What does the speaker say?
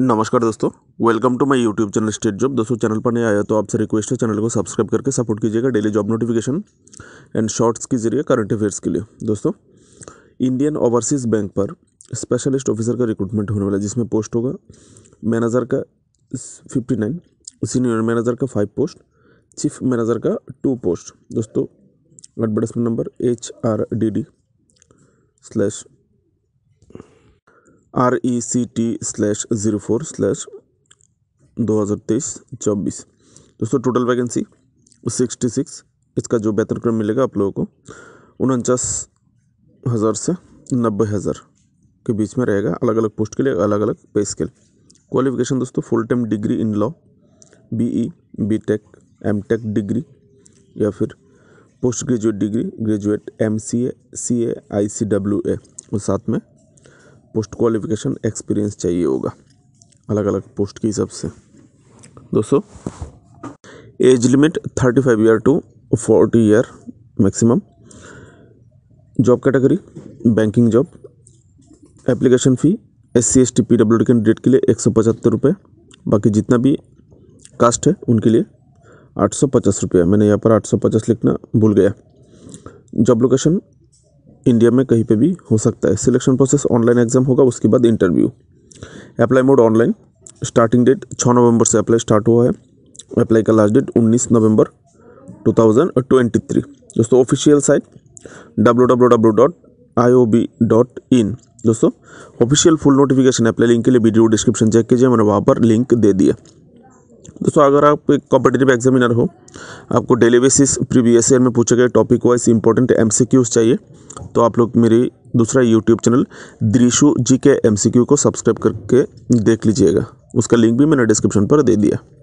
नमस्कार दोस्तों welcome to my YouTube channel state job दोस्तों चैनल पर नहीं आया तो आपसे रिक्वेस्ट है चैनल को सब्सक्राइब करके सपोर्ट कीजिएगा daily job notification and shorts के जरिए करंट अफेयर्स के लिए दोस्तों इंडियन ओवरसीज़ बैंक पर स्पेशलिस्ट ऑफिसर का रिक्रूटमेंट होने वाला है जिसमें पोस्ट होगा मैनेजर का फिफ्टी नाइन सीनियर मैनेजर का फाइव पोस्ट चीफ मैनेजर का टू पोस्ट दोस्तों advertisement number H R D D slash R E C T slash zero four slash दो हज़ार तेईस चौबीस दोस्तों टोटल वैकेंसी सिक्सटी सिक्स इसका जो बेहतर क्रम मिलेगा आप लोगों को उनचास हज़ार से नब्बे हज़ार के बीच में रहेगा अलग अलग पोस्ट के लिए अलग अलग पे स्केल क्वालिफिकेशन दोस्तों full time degree in law B B E tech M tech degree या फिर post graduate degree graduate M C A C A I C W A और साथ में पोस्ट क्वालिफिकेशन एक्सपीरियंस चाहिए होगा अलग अलग पोस्ट के हिसाब से दोस्तों age limit thirty five year to forty year maximum job category banking job application fee S C S T P W D candidate के लिए एक सौ पचहत्तर रुपये बाकी जितना भी कास्ट है उनके लिए आठ सौ पचास रुपये मैंने यहाँ पर आठ सौ पचास लिखना भूल गया जॉब लोकेशन इंडिया में कहीं पे भी हो सकता है सिलेक्शन प्रोसेस ऑनलाइन एग्जाम होगा उसके बाद interview apply mode online starting date छः नवंबर से अप्लाई स्टार्ट हुआ है अप्लाई का लास्ट डेट 19 नवंबर 2023 दोस्तों ऑफिशियल साइट www.iob.in दोस्तों official full notification apply link के लिए वीडियो डिस्क्रिप्शन चेक कीजिए मैंने वहाँ पर लिंक दे दिया दोस्तों अगर आप एक कॉम्पिटेटिव एग्जामिनर हो आपको डेली बेसिस प्रीवियस ईयर में पूछे गए टॉपिक वाइज इंपॉर्टेंट एम चाहिए तो आप लोग मेरी दूसरा यूट्यूब चैनल द्रीशु जी के एम को सब्सक्राइब करके देख लीजिएगा उसका लिंक भी मैंने डिस्क्रिप्शन पर दे दिया